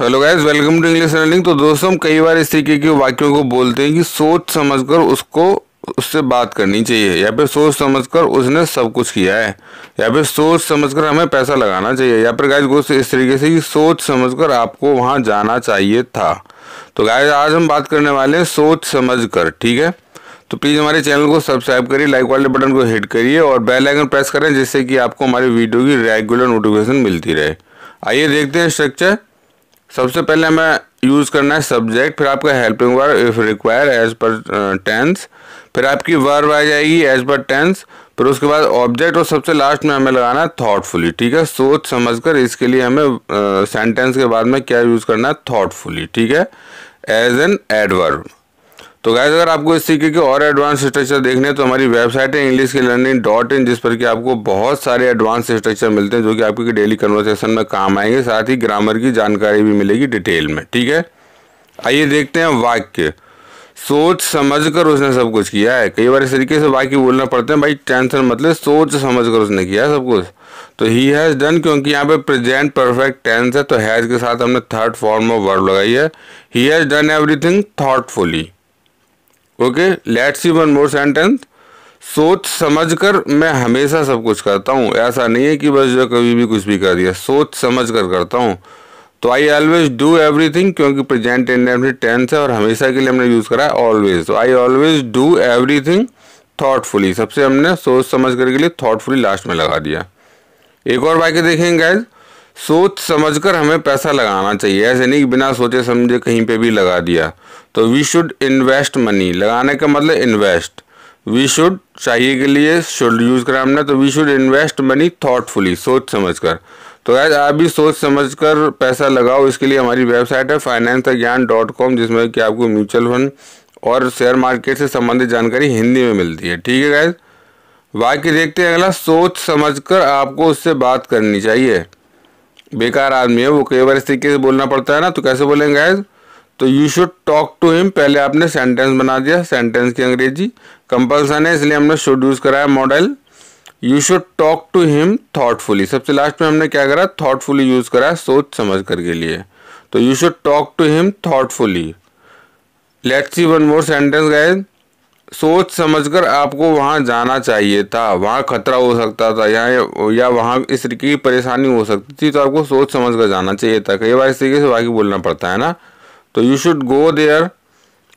hello guys welcome to English learning तो दोस्तों हम कई बार इस तरीके के वाक्यों को बोलते हैं कि सोच समझकर उसको उससे बात करनी चाहिए या फिर सोच समझकर उसने सब कुछ किया है या फिर सोच समझकर हमें पैसा लगाना चाहिए या फिर गाइस गोस्त इस तरीके से कि सोच समझकर आपको वहाँ जाना चाहिए था तो गाइस आज हम बात करने वाले हैं सोच समझ कर ठीक है तो प्लीज़ हमारे चैनल को सब्सक्राइब करिए लाइक वाले बटन को हिट करिए और बेल आइकन प्रेस करें जिससे कि आपको हमारी वीडियो की रेगुलर नोटिफिकेशन मिलती रहे आइए देखते हैं स्ट्रक्चर सबसे पहले हमें यूज़ करना है सब्जेक्ट फिर आपका helping verb if required as per tense फिर आपकी वर्ब आ जाएगी एज पर टेंस फिर उसके बाद ऑब्जेक्ट और सबसे लास्ट में हमें लगाना है थॉटफुली ठीक है सोच समझकर इसके लिए हमें सेंटेंस uh, के बाद में क्या यूज़ करना है थॉटफुली ठीक है एज एन एडवर्ब तो गैस अगर आपको इस तरीके के और एडवांस स्ट्रक्चर देखने हैं तो हमारी वेबसाइट है इंग्लिश की लर्निंग डॉट इन जिस पर कि आपको बहुत सारे एडवांस स्ट्रक्चर मिलते हैं जो कि आपकी डेली कन्वर्सेशन में काम आएंगे साथ ही ग्रामर की जानकारी भी मिलेगी डिटेल में ठीक है आइए देखते हैं वाक्य सोच समझ कर उसने सब कुछ किया है कई बार इस तरीके से वाक्य बोलना पड़ते हैं भाई टेंशन मतलब सोच समझ कर उसने किया है सब कुछ तो ही हैज़ डन क्योंकि यहाँ पे प्रेजेंट परफेक्ट टेंस है तो हैज़ के साथ हमने थर्ड फॉर्म ऑफ वर्ड लगाई है he has done everything thoughtfully okay let see one more sentence सोच समझ कर मैं हमेशा सब कुछ करता हूँ ऐसा नहीं है कि बस जो कभी भी कुछ भी कर दिया सोच समझ कर करता हूँ तो आई ऑलवेज डू एवरीथिंग क्योंकि प्रेजेंट इंडेफिनिट टेंस है और हमेशा के लिए हमने यूज़ करा है ऑलवेज तो I always do everything thoughtfully सबसे हमने सोच समझ करके लिए थॉटफुली लास्ट में लगा दिया एक और वाक्य देखेंगे गाइज सोच समझकर हमें पैसा लगाना चाहिए ऐसे नहीं कि बिना सोचे समझे कहीं पे भी लगा दिया तो वी शुड इन्वेस्ट मनी लगाने का मतलब इन्वेस्ट वी शुड चाहिए के लिए शुड यूज़ करा हमने तो we should invest money thoughtfully सोच समझ कर तो आज आप भी सोच समझ कर पैसा लगाओ इसके लिए हमारी वेबसाइट है फाइनेंस ज्ञान डॉट कॉम जिसमें कि आपको म्यूचुअल फंड और शेयर मार्केट से संबंधित जानकारी हिंदी में मिलती है ठीक है गाइज वाक्य देखते हैं अगला सोच समझ कर आपको उससे बात करनी चाहिए बेकार आदमी है वो कई बार इस तरीके से बोलना पड़ता है ना तो कैसे बोलेंगे गाइज तो you should talk to him पहले आपने सेंटेंस बना दिया सेंटेंस की अंग्रेजी कंपल्सन है इसलिए हमने शुड यूज़ कराया modal you should talk to him thoughtfully सबसे लास्ट में हमने क्या करा थाटफुली यूज़ करा सोच समझ कर के लिए तो you should talk to him thoughtfully let's see one more sentence guys सोच समझकर आपको वहाँ जाना चाहिए था वहाँ खतरा हो सकता था या या वहाँ इस तरीके की परेशानी हो सकती थी तो आपको सोच समझ कर जाना चाहिए था कई बार इस तरीके से वाकई बोलना पड़ता है ना तो you should go there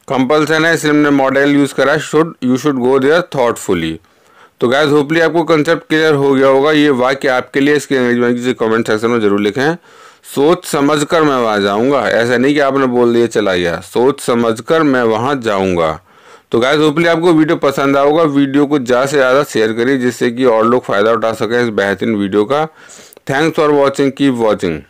compulsion है इसलिए हमने मॉडल यूज़ करा should you should go there thoughtfully तो गैस होपली आपको कंसेप्ट क्लियर हो गया होगा ये वाक्य आपके लिए इसके अंग्रेजी में किसी कमेंट सेक्शन में जरूर लिखें सोच समझ कर मैं वहाँ जाऊँगा ऐसा नहीं कि आपने बोल दिया चला गया सोच समझ कर मैं वहाँ जाऊँगा तो गाय होपली आपको वीडियो पसंद आओगा वीडियो को ज़्यादा से ज़्यादा शेयर करिए जिससे कि और लोग फ़ायदा उठा सकें इस बेहतरीन वीडियो का thanks for watching keep watching